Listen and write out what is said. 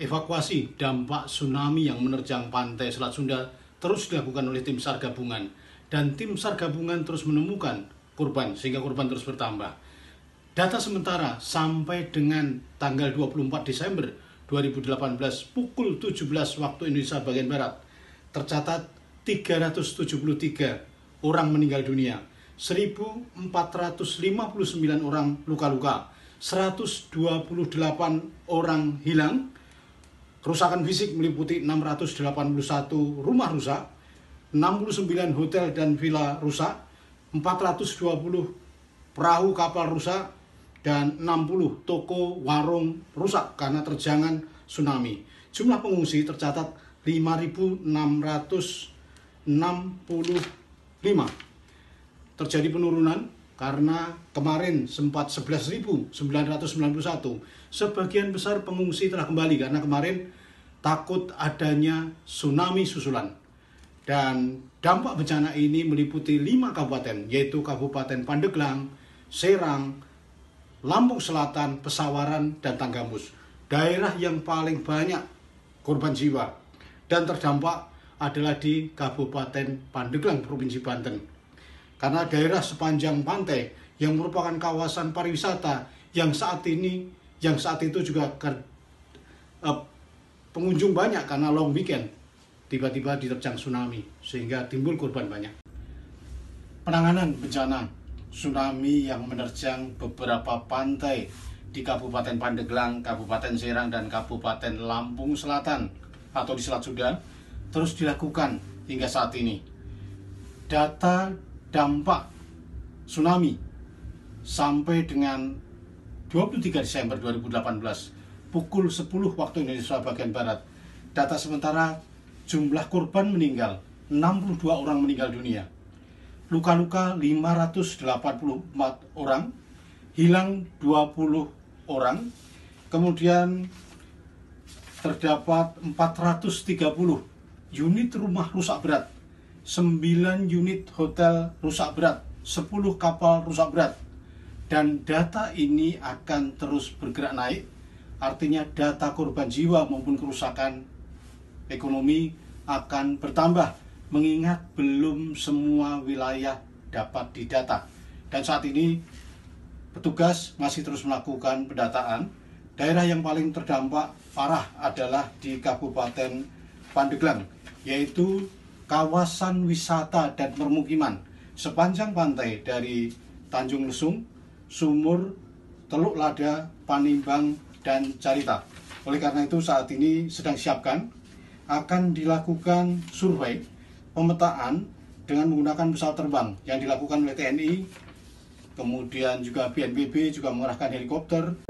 Evakuasi dampak tsunami yang menerjang pantai Selat Sunda terus dilakukan oleh tim SAR gabungan dan tim SAR gabungan terus menemukan korban sehingga korban terus bertambah. Data sementara sampai dengan tanggal 24 Desember 2018 pukul 17 waktu Indonesia bagian barat tercatat 373 orang meninggal dunia, 1459 orang luka-luka, 128 orang hilang, Kerusakan fisik meliputi 681 rumah rusak, 69 hotel dan villa rusak, 420 perahu kapal rusak, dan 60 toko warung rusak karena terjangan tsunami. Jumlah pengungsi tercatat 5.665. Terjadi penurunan karena kemarin sempat 11.991 sebagian besar pengungsi telah kembali karena kemarin takut adanya tsunami susulan dan dampak bencana ini meliputi lima kabupaten yaitu Kabupaten Pandeglang, Serang, Lampung Selatan, Pesawaran, dan Tanggamus daerah yang paling banyak korban jiwa dan terdampak adalah di Kabupaten Pandeglang Provinsi Banten karena daerah sepanjang pantai yang merupakan kawasan pariwisata yang saat ini, yang saat itu juga ker, eh, pengunjung banyak karena long weekend, tiba-tiba diterjang tsunami sehingga timbul korban banyak. Penanganan bencana tsunami yang menerjang beberapa pantai di Kabupaten Pandeglang, Kabupaten Serang, dan Kabupaten Lampung Selatan atau di Selat Sunda terus dilakukan hingga saat ini. Data dampak tsunami sampai dengan 23 Desember 2018 pukul 10 waktu Indonesia bagian Barat. Data sementara jumlah korban meninggal 62 orang meninggal dunia. Luka-luka 584 orang, hilang 20 orang, kemudian terdapat 430 unit rumah rusak berat 9 unit hotel rusak berat, 10 kapal rusak berat. Dan data ini akan terus bergerak naik, artinya data korban jiwa maupun kerusakan ekonomi akan bertambah mengingat belum semua wilayah dapat didata. Dan saat ini petugas masih terus melakukan pendataan. Daerah yang paling terdampak parah adalah di Kabupaten Pandeglang, yaitu kawasan wisata dan permukiman sepanjang pantai dari Tanjung Lesung, Sumur, Teluk Lada, Panimbang, dan Carita. Oleh karena itu saat ini sedang siapkan akan dilakukan survei pemetaan dengan menggunakan pesawat terbang yang dilakukan oleh TNI, kemudian juga BNPB juga mengerahkan helikopter.